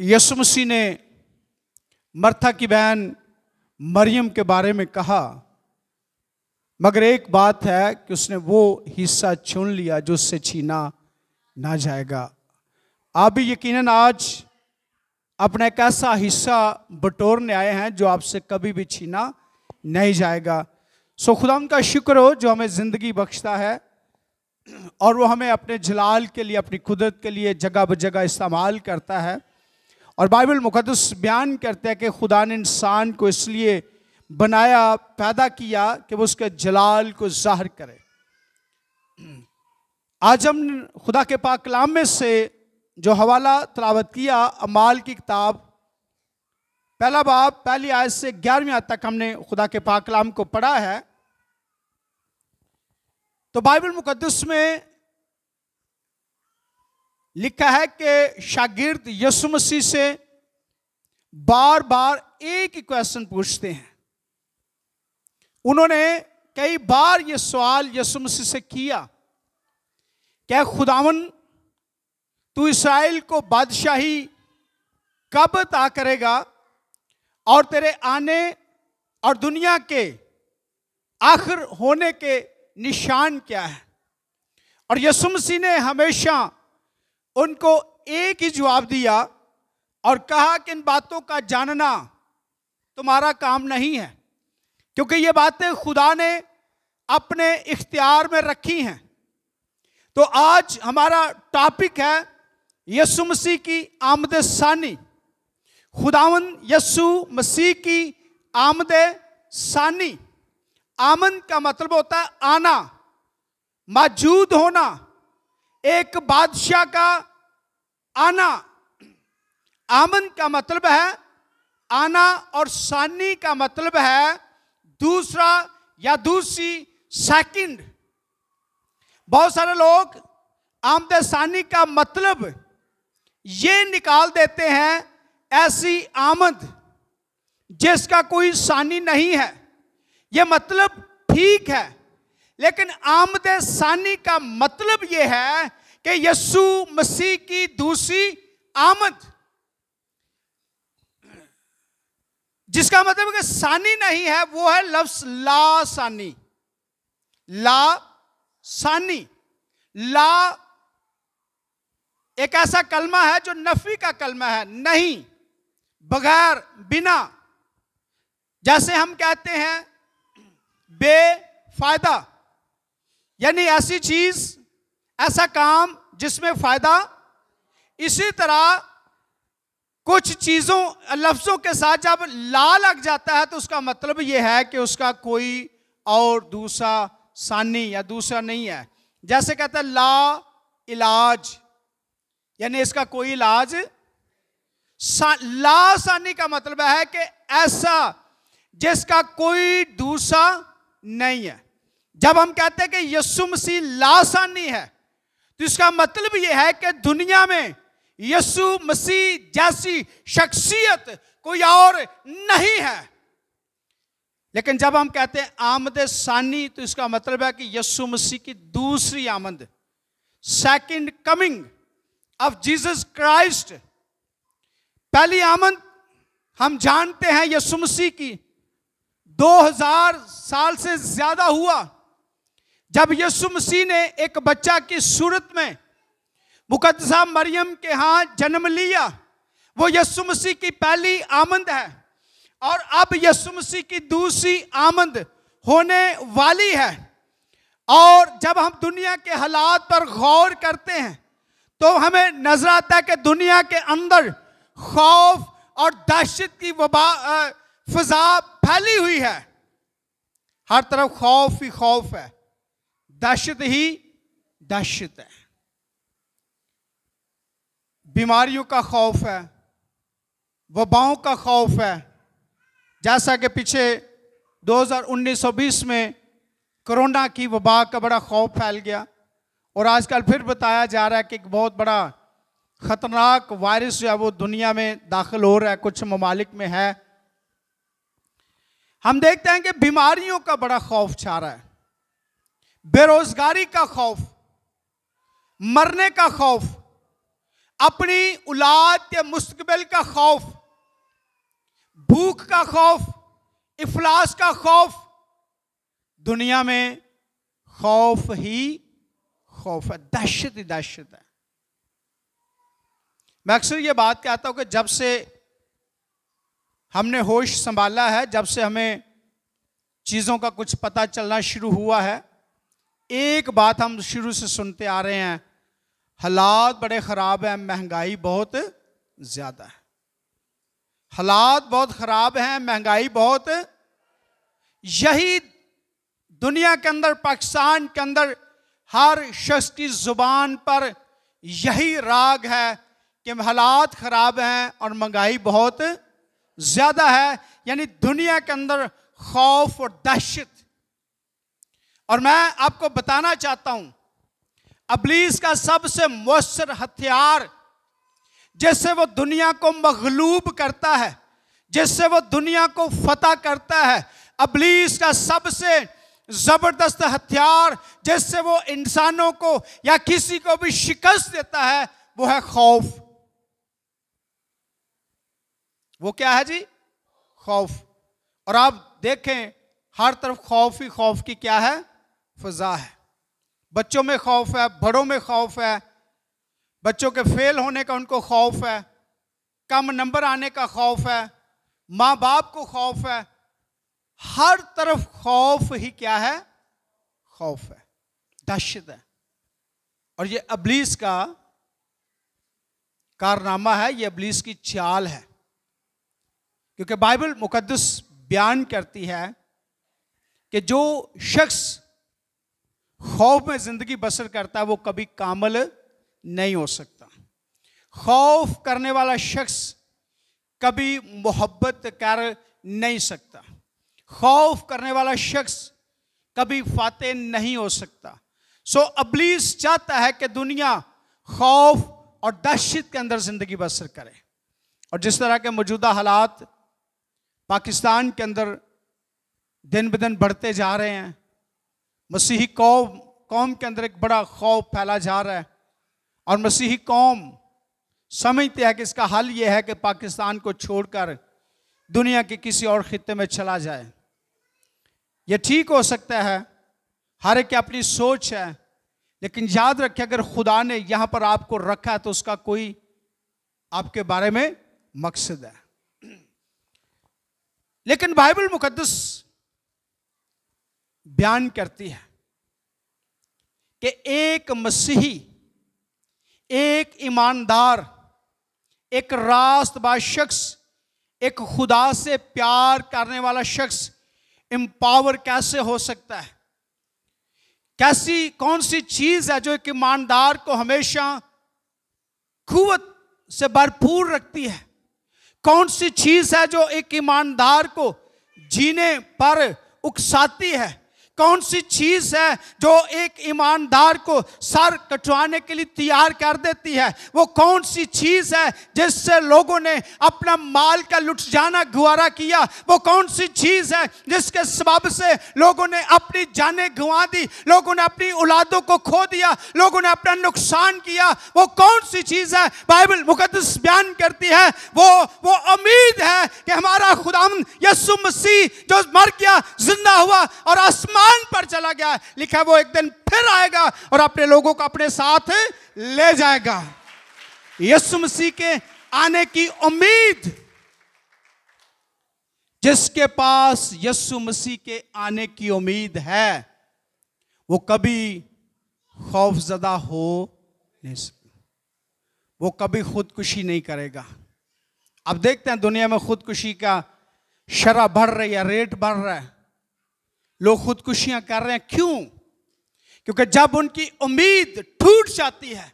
यसु मसीह ने मर्था की बहन मरियम के बारे में कहा मगर एक बात है कि उसने वो हिस्सा चुन लिया जो उससे छीना ना जाएगा आप भी यकीनन आज अपना एक ऐसा हिस्सा बटोरने आए हैं जो आपसे कभी भी छीना नहीं जाएगा सो खुदा का शुक्र हो जो हमें ज़िंदगी बख्शता है और वो हमें अपने जलाल के लिए अपनी कुदरत के लिए जगह ब जगह इस्तेमाल करता है और बाइबल मुकदस बयान करते हैं कि खुदा ने इंसान को इसलिए बनाया पैदा किया कि वो उसके जलाल को जाहिर करे आज हम खुदा के पाक कलाम में से जो हवाला तलावत किया अमाल की किताब पहला बाब पहली आयत से ग्यारहवीं आयत तक हमने खुदा के पाक कलाम को पढ़ा है तो बाइबल मुकदस में लिखा है कि शागिर्द यसु मसीह से बार बार एक ही क्वेश्चन पूछते हैं उन्होंने कई बार ये सवाल यसु मसीह से किया क्या खुदावन तू इसराइल को बादशाही कब ता करेगा और तेरे आने और दुनिया के आखिर होने के निशान क्या है और यसु मसीह ने हमेशा उनको एक ही जवाब दिया और कहा कि इन बातों का जानना तुम्हारा काम नहीं है क्योंकि ये बातें खुदा ने अपने इख्तियार में रखी हैं तो आज हमारा टॉपिक है यसु मसीह की आमद सानी खुदावन यसु मसीह की आमद सानी आमन का मतलब होता है आना मौजूद होना एक बादशाह का आना आमन का मतलब है आना और सानी का मतलब है दूसरा या दूसरी सेकंड बहुत सारे लोग आमद सानी का मतलब ये निकाल देते हैं ऐसी आमद जिसका कोई सानी नहीं है ये मतलब ठीक है लेकिन आमद सानी का मतलब यह है कि यसु मसीह की दूसरी आमद जिसका मतलब कि सानी नहीं है वो है लफ्स ला सानी ला सानी ला एक ऐसा कलमा है जो नफी का कलमा है नहीं बगैर बिना जैसे हम कहते हैं बेफायदा यानी ऐसी चीज ऐसा काम जिसमें फायदा इसी तरह कुछ चीज़ों लफ्ज़ों के साथ जब ला लग जाता है तो उसका मतलब यह है कि उसका कोई और दूसरा सानी या दूसरा नहीं है जैसे कहते हैं ला इलाज यानी इसका कोई इलाज सा, ला सानी का मतलब है कि ऐसा जिसका कोई दूसरा नहीं है जब हम कहते हैं कि यस्ु मसीह लासानी है तो इसका मतलब यह है कि दुनिया में यस्ु मसीह जैसी शख्सियत कोई और नहीं है लेकिन जब हम कहते हैं आमद सानी तो इसका मतलब है कि यस्ु मसीह की दूसरी आमद second coming of Jesus Christ पहली आमद हम जानते हैं यस्ु मसीह की 2000 साल से ज्यादा हुआ जब यीशु मसीह ने एक बच्चा की सूरत में मुकदसा मरियम के यहाँ जन्म लिया वो यीशु मसीह की पहली आमंद है और अब यीशु मसीह की दूसरी आमंद होने वाली है और जब हम दुनिया के हालात पर गौर करते हैं तो हमें नजर आता है कि दुनिया के अंदर खौफ और दहशत की वबा फजा फैली हुई है हर तरफ खौफ ही खौफ है दहशत ही दहशत है बीमारियों का खौफ है वबाओं का खौफ है जैसा कि पीछे 2019-20 में कोरोना की वबा का बड़ा खौफ फैल गया और आजकल फिर बताया जा रहा है कि एक बहुत बड़ा ख़तरनाक वायरस जो है वो दुनिया में दाखिल हो रहा है कुछ ममालिक में है हम देखते हैं कि बीमारियों का बड़ा खौफ छा रहा है बेरोजगारी का खौफ मरने का खौफ अपनी औलाद के मुस्तबिल का खौफ भूख का खौफ इफलास का खौफ दुनिया में खौफ ही खौफ है दहशत ही दहशत है मैं अक्सर ये बात कहता हूं कि जब से हमने होश संभाला है जब से हमें चीज़ों का कुछ पता चलना शुरू हुआ है एक बात हम शुरू से सुनते आ रहे हैं हालात बड़े ख़राब हैं महंगाई बहुत ज़्यादा है हालात बहुत ख़राब हैं महंगाई बहुत यही दुनिया के अंदर पाकिस्तान के अंदर हर शख्स की ज़ुबान पर यही राग है कि हालात ख़राब हैं और महंगाई बहुत ज़्यादा है यानी दुनिया के अंदर खौफ और दहशत और मैं आपको बताना चाहता हूं अबलीस का सबसे मौसर हथियार जिससे वो दुनिया को मखलूब करता है जिससे वो दुनिया को फतेह करता है अबलीस का सबसे ज़बरदस्त हथियार जिससे वो इंसानों को या किसी को भी शिकस्त देता है वो है खौफ वो क्या है जी खौफ और आप देखें हर तरफ खौफ ही खौफ की क्या है फजा है बच्चों में खौफ है बड़ों में खौफ है बच्चों के फेल होने का उनको खौफ है कम नंबर आने का खौफ है माँ बाप को खौफ है हर तरफ खौफ ही क्या है खौफ है दहशत है और ये अबलीस का कारनामा है ये अबलीस की चाल है क्योंकि बाइबल मुकदस बयान करती है कि जो शख्स खौफ में जिंदगी बसर करता है वो कभी कामल नहीं हो सकता खौफ करने वाला शख्स कभी मोहब्बत कर नहीं सकता खौफ करने वाला शख्स कभी फाते नहीं हो सकता सो अबलीस चाहता है कि दुनिया खौफ और दहशत के अंदर ज़िंदगी बसर करे और जिस तरह के मौजूदा हालात पाकिस्तान के अंदर दिन ब दिन बढ़ते जा रहे हैं मसीही कौम कौम के अंदर एक बड़ा खौफ फैला जा रहा है और मसीही कौम समझते हैं कि इसका हल यह है कि पाकिस्तान को छोड़कर दुनिया के किसी और खत्े में चला जाए यह ठीक हो सकता है हर एक अपनी सोच है लेकिन याद रखें अगर खुदा ने यहाँ पर आपको रखा है तो उसका कोई आपके बारे में मकसद है लेकिन बाइबल मुकदस बयान करती है कि एक मसीही एक ईमानदार एक रास्तबाज शख्स एक खुदा से प्यार करने वाला शख्स एम्पावर कैसे हो सकता है कैसी कौन सी चीज़ है जो एक ईमानदार को हमेशा खुवत से भरपूर रखती है कौन सी चीज़ है जो एक ईमानदार को जीने पर उकसाती है कौन सी चीज है जो एक ईमानदार को सर कटवाने के लिए तैयार कर देती है वो कौन सी चीज है जिससे लोगों ने अपना माल का लुट जाना गुवारा किया वो कौन सी चीज है जिसके सबब से लोगों ने अपनी जानें गुआ दी लोगों ने अपनी औलादों को खो दिया लोगों ने अपना नुकसान किया वो कौन सी चीज है बाइबल मुकदस बयान करती है वो वो उम्मीद है कि हमारा खुदाम यसु मसीह जो मर गया जिंदा हुआ और आसमान चांद पर चला गया है लिखा वो एक दिन फिर आएगा और अपने लोगों को अपने साथ ले जाएगा यीशु मसीह के आने की उम्मीद जिसके पास यीशु मसीह के आने की उम्मीद है वो कभी खौफजदा हो नहीं सकता वो कभी खुदकुशी नहीं करेगा अब देखते हैं दुनिया में खुदकुशी का शरा बढ़ रही है रेट बढ़ रहा है लोग खुदकुशियां कर रहे हैं क्यों क्योंकि जब उनकी उम्मीद टूट जाती है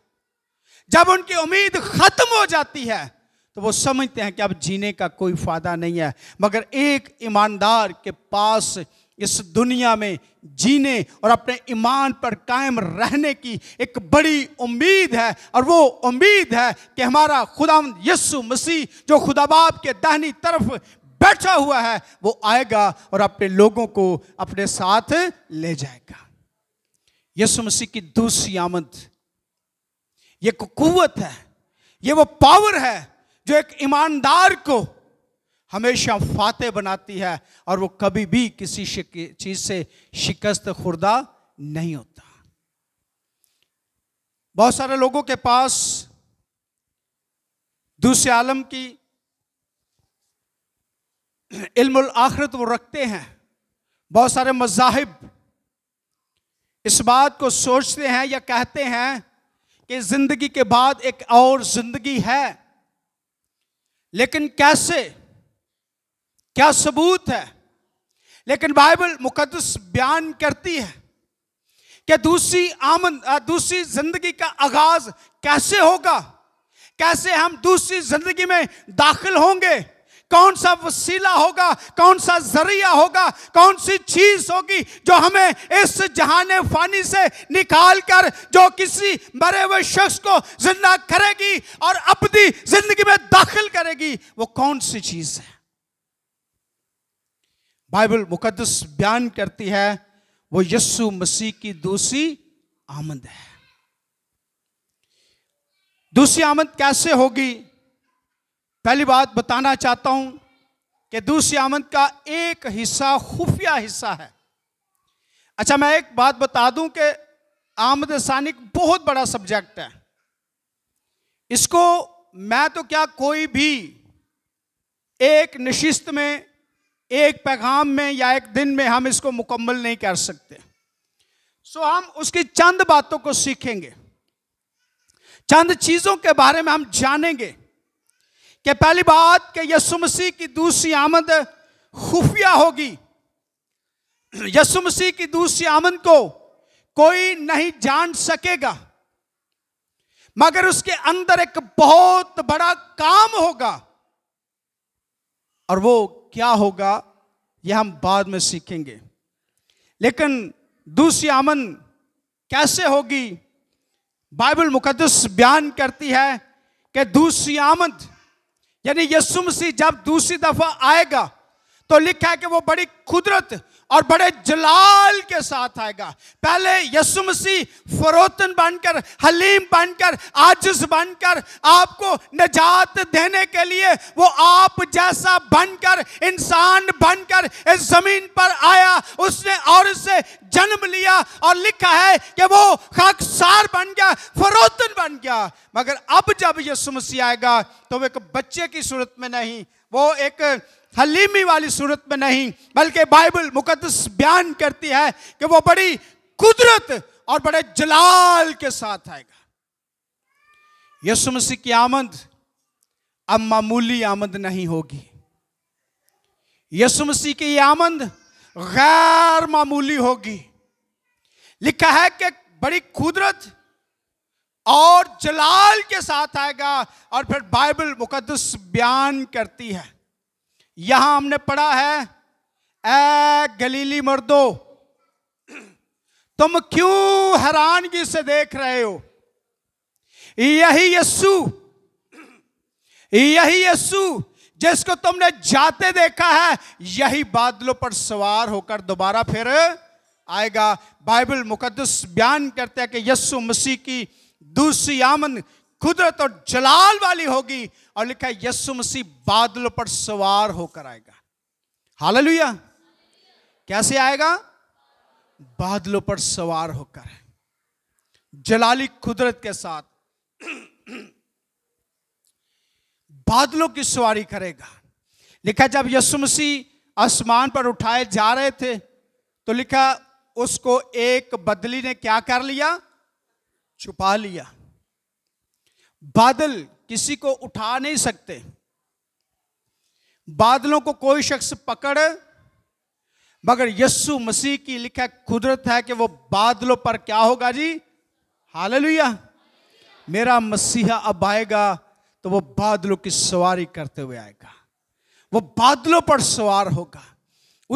जब उनकी उम्मीद खत्म हो जाती है तो वो समझते हैं कि अब जीने का कोई फायदा नहीं है मगर एक ईमानदार के पास इस दुनिया में जीने और अपने ईमान पर कायम रहने की एक बड़ी उम्मीद है और वो उम्मीद है कि हमारा खुदा यस्सु मसीह जो खुदाबाब के दाहिनी तरफ बैठा हुआ है वो आएगा और अपने लोगों को अपने साथ ले जाएगा यीशु मसीह की दूसरी आमद ये कुत है ये वो पावर है जो एक ईमानदार को हमेशा फाते बनाती है और वो कभी भी किसी चीज से शिकस्त खुर्दा नहीं होता बहुत सारे लोगों के पास दूसरे आलम की इल्म आखरत वो रखते हैं बहुत सारे मजाहब इस बात को सोचते हैं या कहते हैं कि ज़िंदगी के बाद एक और ज़िंदगी है लेकिन कैसे क्या सबूत है लेकिन बाइबल मुकदस बयान करती है कि दूसरी आमन दूसरी ज़िंदगी का आगाज़ कैसे होगा कैसे हम दूसरी ज़िंदगी में दाखिल होंगे कौन सा वसीला होगा कौन सा जरिया होगा कौन सी चीज होगी जो हमें इस जहान फानी से निकाल कर जो किसी मरे हुए शख्स को जिंदा करेगी और अपनी जिंदगी में दाखिल करेगी वो कौन सी चीज है बाइबल मुकदस बयान करती है वो यस्सु मसीह की दूसरी आमद है दूसरी आमद कैसे होगी पहली बात बताना चाहता हूं कि दूसरी आमद का एक हिस्सा खुफिया हिस्सा है अच्छा मैं एक बात बता दूं कि आमद सानिक बहुत बड़ा सब्जेक्ट है इसको मैं तो क्या कोई भी एक नशिस्त में एक पैगाम में या एक दिन में हम इसको मुकम्मल नहीं कर सकते सो हम उसकी चंद बातों को सीखेंगे चंद चीज़ों के बारे में हम जानेंगे कि पहली बात कि यसु मसीह की दूसरी आमद खुफिया होगी यसु मसीह की दूसरी आमद को कोई नहीं जान सकेगा मगर उसके अंदर एक बहुत बड़ा काम होगा और वो क्या होगा यह हम बाद में सीखेंगे लेकिन दूसरी आमन कैसे होगी बाइबल मुकदस बयान करती है कि दूसरी आमद यानी यीशु मसीह जब दूसरी दफा आएगा तो लिखा है कि वो बड़ी कुदरत और बड़े जलाल के साथ आएगा पहले यसु मसीह फरोतन बनकर हलीम बनकर आजिज बनकर आपको निजात देने के लिए वो आप जैसा बनकर इंसान बनकर इस जमीन पर आया उसने और से जन्म लिया और लिखा है कि वो खाकसार बन गया फरोतन बन गया मगर अब जब यसु मसीह आएगा तो वो एक बच्चे की सूरत में नहीं वो एक हलीमी वाली सूरत में नहीं बल्कि बाइबल मुकदस बयान करती है कि वो बड़ी कुदरत और बड़े जलाल के साथ आएगा यसु मसीह की आमद अब मामूली आमद नहीं होगी यसु मसीह की आमद गैर मामूली होगी लिखा है कि बड़ी कुदरत और जलाल के साथ आएगा और फिर बाइबल मुकदस बयान करती है यहां हमने पढ़ा है ए गलीली मर्दो तुम क्यों हैरानगी से देख रहे हो यही यस्सु यही यस्सु जिसको तुमने जाते देखा है यही बादलों पर सवार होकर दोबारा फिर आएगा बाइबल मुकदस बयान करते हैं कि यस्सु मसीह की दूसरी आमन कुदरत और जलाल वाली होगी और लिखा है यस्सु मसीह बादलों पर सवार होकर आएगा हाल कैसे आएगा बादलों पर सवार होकर जलाली कुदरत के साथ बादलों की सवारी करेगा लिखा जब यीशु मसीह आसमान पर उठाए जा रहे थे तो लिखा उसको एक बदली ने क्या कर लिया छुपा लिया बादल किसी को उठा नहीं सकते बादलों को कोई शख्स पकड़ मगर यस्सु मसीह की लिखा कुदरत है कि वो बादलों पर क्या होगा जी हाल मेरा मसीहा अब आएगा तो वो बादलों की सवारी करते हुए आएगा वो बादलों पर सवार होगा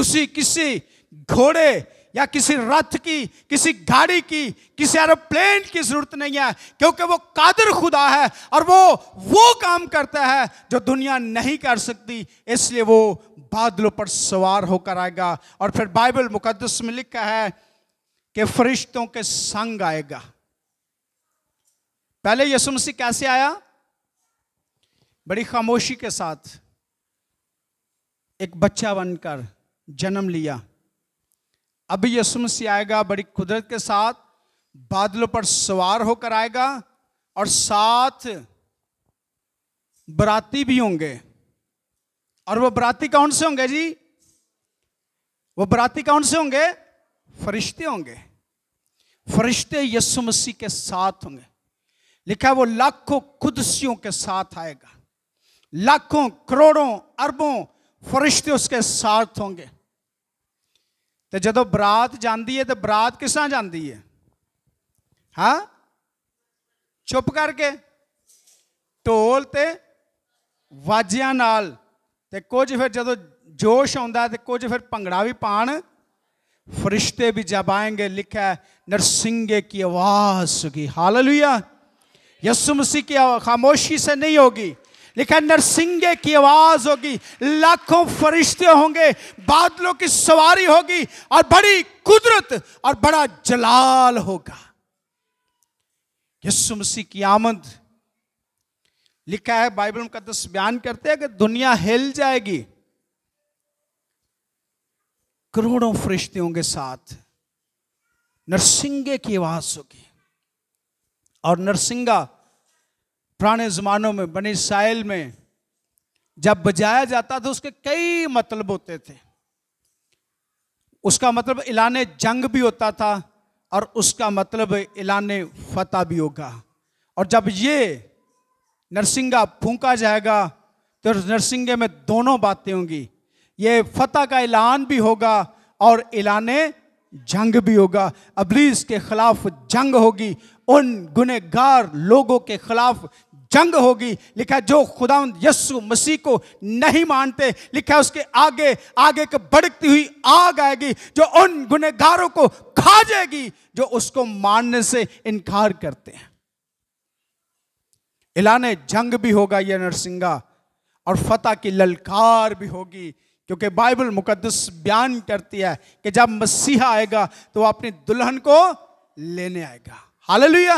उसी किसी घोड़े या किसी रथ की किसी गाड़ी की किसी एरोप्लेन की जरूरत नहीं है क्योंकि वो कादिर खुदा है और वो वो काम करता है जो दुनिया नहीं कर सकती इसलिए वो बादलों पर सवार होकर आएगा और फिर बाइबल मुकदस में लिखा है कि फरिश्तों के संग आएगा पहले यसु मसीह कैसे आया बड़ी खामोशी के साथ एक बच्चा बनकर जन्म लिया अभी यसु मसीह आएगा बड़ी कुदरत के साथ बादलों पर सवार होकर आएगा और साथ बराती भी होंगे और वो बराती कौन से होंगे जी वो बराती कौन से होंगे फरिश्ते होंगे फरिश्ते यसु मसीह के साथ होंगे लिखा है वो लाखों कुदसियों के साथ आएगा लाखों करोड़ों अरबों फरिश्ते उसके साथ होंगे ਤੇ ਜਦੋਂ ਬਰਾਤ ਜਾਂਦੀ ਹੈ ਤੇ ਬਰਾਤ ਕਿਸ ਤਰ੍ਹਾਂ ਜਾਂਦੀ ਹੈ ਹਾਂ ਚੁੱਪ ਕਰਕੇ ਢੋਲ ਤੇ ਵਾਜਿਆਂ ਨਾਲ ਤੇ ਕੁਝ ਫਿਰ ਜਦੋਂ ਜੋਸ਼ ਆਉਂਦਾ ਤੇ ਕੁਝ ਫਿਰ ਭੰਗੜਾ ਵੀ ਪਾਣ फरिश्ते भी जब आएंगे लिखा है नरसिंह की आवाज की हालेलुया यसु मसीह की खामोशी से नहीं होगी लिखा नरसिंगे की आवाज होगी लाखों फरिश्ते होंगे बादलों की सवारी होगी और बड़ी कुदरत और बड़ा जलाल होगा यीशु मसीह की आमद लिखा है बाइबल का दस बयान करते हैं कि दुनिया हिल जाएगी करोड़ों फरिश्ते होंगे साथ नरसिंगे की आवाज होगी और नरसिंगा पुराने ज़मानों में बने साइल में जब बजाया जाता था उसके कई मतलब होते थे उसका मतलब इलाने जंग भी होता था और उसका मतलब इलाने फतह भी होगा और जब ये नरसिंगा फूंका जाएगा तो नरसिंगे में दोनों बातें होंगी ये फतह का ऐलान भी होगा और ऐलान जंग भी होगा अबलीस के खिलाफ जंग होगी उन गुनेगार लोगों के खिलाफ जंग होगी लिखा जो खुदा यस्सु मसीह को नहीं मानते लिखा उसके आगे आगे एक बढ़ती हुई आग आएगी जो उन गुनेगारों को खा जाएगी जो उसको मानने से इनकार करते हैं एलान जंग भी होगा यह नरसिंगा और फतेह की ललकार भी होगी क्योंकि बाइबल मुकदस बयान करती है कि जब मसीहा आएगा तो वह अपनी दुल्हन को लेने आएगा हालेलुया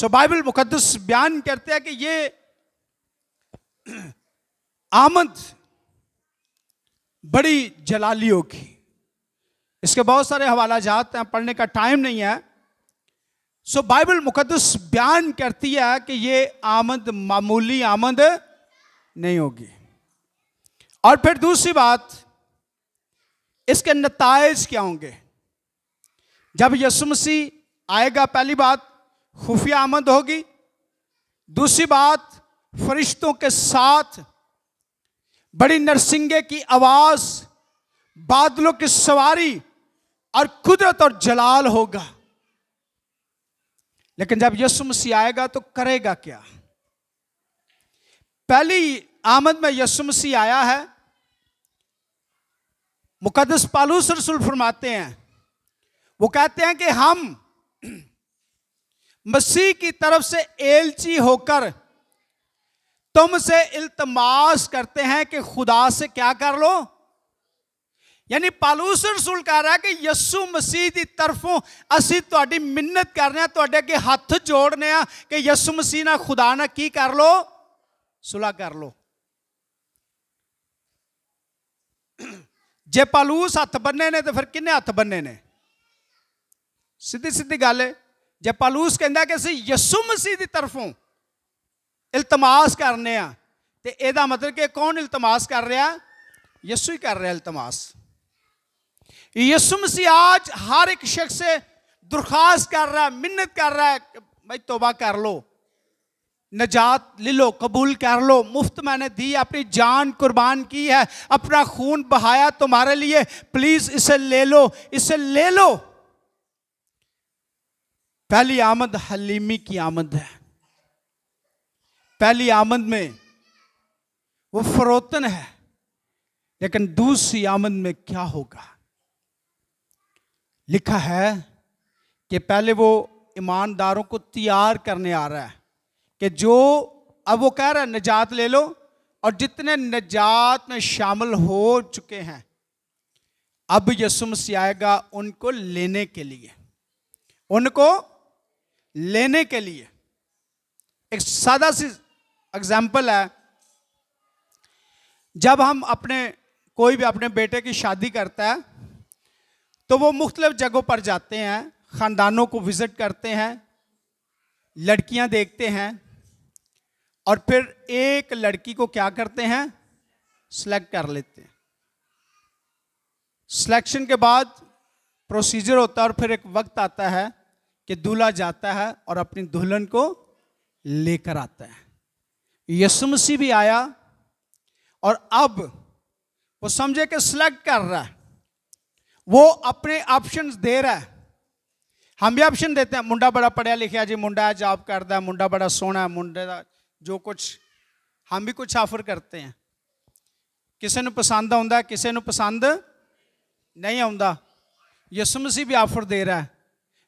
सो बाइबल मुकदस बयान करते हैं कि ये आमद बड़ी जलालियों की इसके बहुत सारे हवाला जात हैं पढ़ने का टाइम नहीं है सो बाइबल मुकदस बयान करती है कि ये आमद मामूली आमद नहीं होगी और फिर दूसरी बात इसके नतज क्या होंगे जब यसुमसी आएगा पहली बात खुफिया आमद होगी दूसरी बात फरिश्तों के साथ बड़ी नरसिंगे की आवाज बादलों की सवारी और कुदरत और जलाल होगा लेकिन जब यसु मसीह आएगा तो करेगा क्या पहली आमद में यसु मसीह आया है मुकदस पालूस रसूल फरमाते हैं वो कहते हैं कि हम मसीह की तरफ से एलची होकर तुम से इल्तमास करते हैं कि खुदा से क्या कर लो यानी पालूस रसूल कह रहा है कि यसु मसीह की तरफों असी थोड़ी तो मिन्नत कर रहे हैं अगे हाथ जोड़ने कि यसु मसीह ना खुदा ना की कर लो सुलाह कर लो जे पालूस हथ बने ने तो फिर किन्ने हथ बने ने सीधी सीधी गल है जब पालूस ਕਹਿੰਦਾ कि असं यसु मसीह की तरफों ਇਲਤਮਾਸ करने तो यदा मतलब कि कौन ਕੌਣ कर रहा यसु ही कर रहा ਰਿਹਾ यसु मसीह आज हर एक शख्स से कर रहा है मिन्नत कर रहा है भाई तोबा कर लो नजात ले लो कबूल कर लो मुफ्त मैंने दी अपनी जान कुर्बान की है अपना खून बहाया तुम्हारे लिए प्लीज़ इसे ले लो इसे ले लो पहली आमद हलीमी की आमद है पहली आमद में वो फरोतन है लेकिन दूसरी आमद में क्या होगा लिखा है कि पहले वो ईमानदारों को तैयार करने आ रहा है कि जो अब वो कह रहा है निजात ले लो और जितने निजात में शामिल हो चुके हैं अब यसुम से आएगा उनको लेने के लिए उनको लेने के लिए एक सादा सी एग्जाम्पल है जब हम अपने कोई भी अपने बेटे की शादी करता है तो वो मुख्तलिफ जगहों पर जाते हैं ख़ानदानों को विज़िट करते हैं लड़कियां देखते हैं और फिर एक लड़की को क्या करते हैं सेलेक्ट कर लेते हैं सिलेक्शन के बाद प्रोसीजर होता है और फिर एक वक्त आता है कि दूल्हा जाता है और अपनी दुल्हन को लेकर आता है यसु मसीह भी आया और अब वो समझे कि सिलेक्ट कर रहा है वो अपने ऑप्शन दे रहा है हम भी ऑप्शन देते हैं मुंडा बड़ा पढ़िया लिखा जी मुंडा है जॉब करता है मुंडा बड़ा सोना है मुंडा जो कुछ हम भी कुछ ऑफर करते हैं किसी ਨੂੰ पसंद ਆਉਂਦਾ किसी ਨੂੰ पसंद नहीं आता यसु मसीह भी ऑफर दे रहा है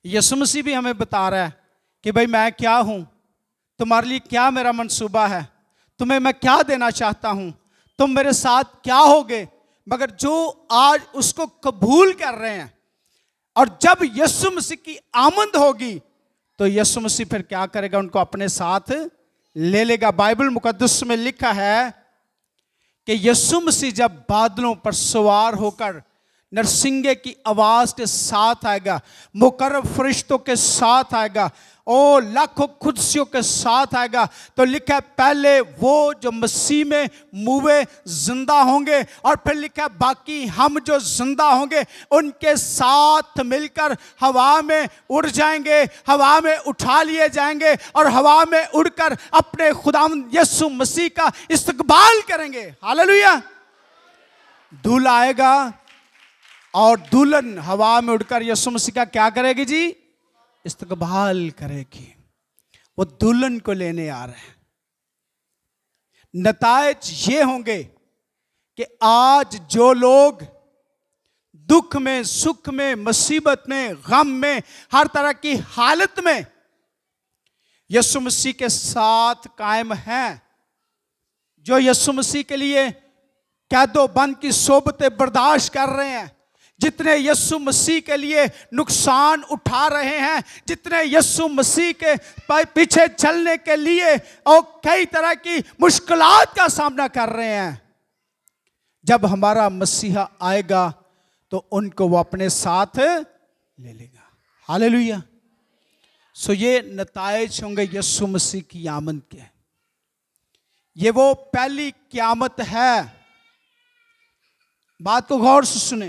यसु मसीह भी हमें बता रहा है कि भाई मैं क्या हूँ तुम्हारे लिए क्या मेरा मनसूबा है तुम्हें मैं क्या देना चाहता हूँ तुम मेरे साथ क्या होगे मगर जो आज उसको कबूल कर रहे हैं और जब यसु मसीह की आमद होगी तो यसु मसीह फिर क्या करेगा उनको अपने साथ ले लेगा बाइबल मुकदस में लिखा है कि यसु मसीह जब बादलों पर सवार होकर नरसिंगे की आवाज़ के साथ आएगा मुकर फरिश्तों के साथ आएगा ओ लाखों खुदसियों के साथ आएगा तो लिखा है पहले वो जो मसीह में मुए जिंदा होंगे और फिर लिखा है बाकी हम जो जिंदा होंगे उनके साथ मिलकर हवा में उड़ जाएंगे हवा में उठा लिए जाएंगे और हवा में उड़कर अपने खुदा यस्सु मसीह का इस्तबाल करेंगे हालेलुया दूल्हा आएगा और दुल्हन हवा में उड़कर यीशु मसीह का क्या करेगी जी इस्तकबाल करेगी वो दुल्हन को लेने आ रहे हैं नतज ये होंगे कि आज जो लोग दुख में सुख में मुसीबत में गम में हर तरह की हालत में यसु मसीह के साथ कायम हैं जो यसु मसीह के लिए कैदोबंद की सोबतें बर्दाश्त कर रहे हैं जितने यस्सु मसीह के लिए नुकसान उठा रहे हैं जितने यस्सु मसीह के पीछे चलने के लिए और कई तरह की मुश्किल का सामना कर रहे हैं जब हमारा मसीहा आएगा तो उनको वो अपने साथ ले लेगा हाल लुया सो ये नतज होंगे यस्सु मसीह की आमन के ये वो पहली क्यामत है बात को गौर से सुने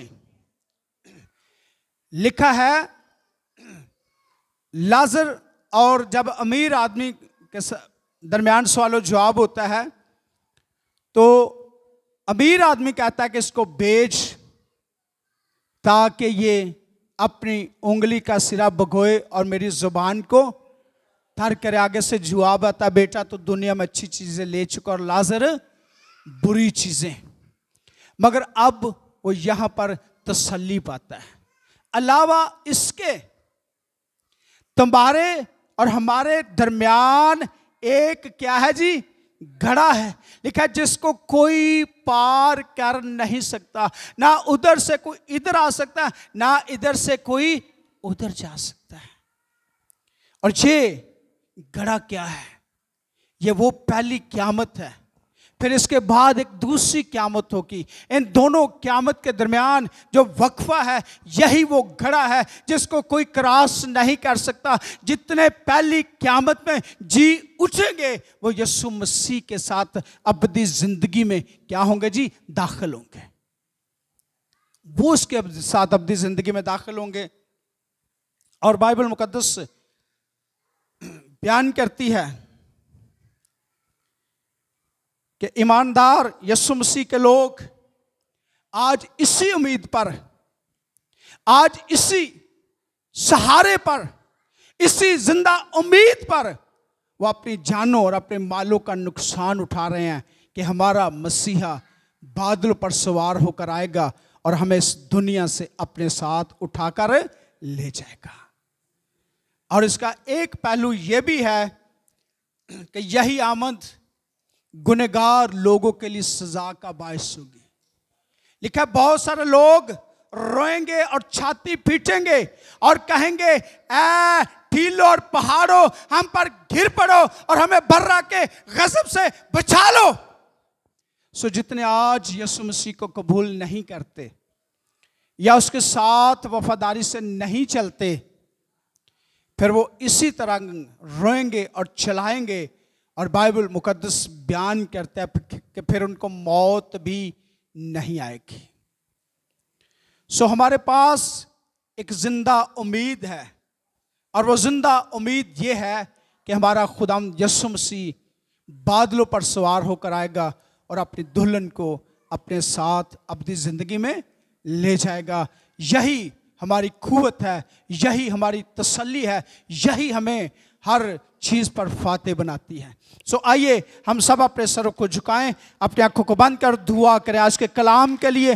लिखा है लाजर और जब अमीर आदमी के दरमियान सवाल जवाब होता है तो अमीर आदमी कहता है कि इसको बेच ताकि ये अपनी उंगली का सिरा भगोए और मेरी जुबान को थर करे आगे से जवाब आता बेटा तो दुनिया में अच्छी चीज़ें ले चुका और लाजर बुरी चीज़ें मगर अब वो यहां पर तसल्ली पाता है अलावा इसके तुम्हारे और हमारे दरमियान एक क्या है जी घड़ा है लिखा जिसको कोई पार कर नहीं सकता ना उधर से कोई इधर आ सकता है ना इधर से कोई उधर जा सकता है और ये घड़ा क्या है ये वो पहली क्यामत है फिर इसके बाद एक दूसरी क्यामत होगी इन दोनों क्यामत के दरमियान जो वक्फा है यही वो घड़ा है जिसको कोई क्रॉस नहीं कर सकता जितने पहली क्यामत में जी उठेंगे वो यसु मसीह के साथ अबदी ज़िंदगी में क्या होंगे जी दाखिल होंगे वो उसके साथ अबदी ज़िंदगी में दाखिल होंगे और बाइबल मुकदस बयान करती है कि ईमानदार यसु मसीह के लोग आज इसी उम्मीद पर आज इसी सहारे पर इसी जिंदा उम्मीद पर वो अपनी जानों और अपने मालों का नुकसान उठा रहे हैं कि हमारा मसीहा बादल पर सवार होकर आएगा और हमें इस दुनिया से अपने साथ उठाकर ले जाएगा और इसका एक पहलू यह भी है कि यही आमद गुनेगार लोगों के लिए सजा का बायस होगी लिखा बहुत सारे लोग रोएंगे और छाती पीटेंगे और कहेंगे ए और पहाड़ों हम पर घिर पड़ो और हमें बर्रा के गजब से बचा लो सो जितने आज यसु मसीह को कबूल नहीं करते या उसके साथ वफादारी से नहीं चलते फिर वो इसी तरह रोएंगे और चलाएंगे और बाइबल मुकदस बयान करता है कि फिर उनको मौत भी नहीं आएगी सो हमारे पास एक ज़िंदा उम्मीद है और वो ज़िंदा उम्मीद ये है कि हमारा खुदाम यसु मसीह बादलों पर सवार होकर आएगा और अपनी दुल्हन को अपने साथ अपनी ज़िंदगी में ले जाएगा यही हमारी कुवत है यही हमारी तसल्ली है यही हमें हर चीज पर फाते बनाती है सो आइए हम सब अपने सरों को झुकाएं अपनी आंखों को बंद कर दुआ करें आज के कलाम के लिए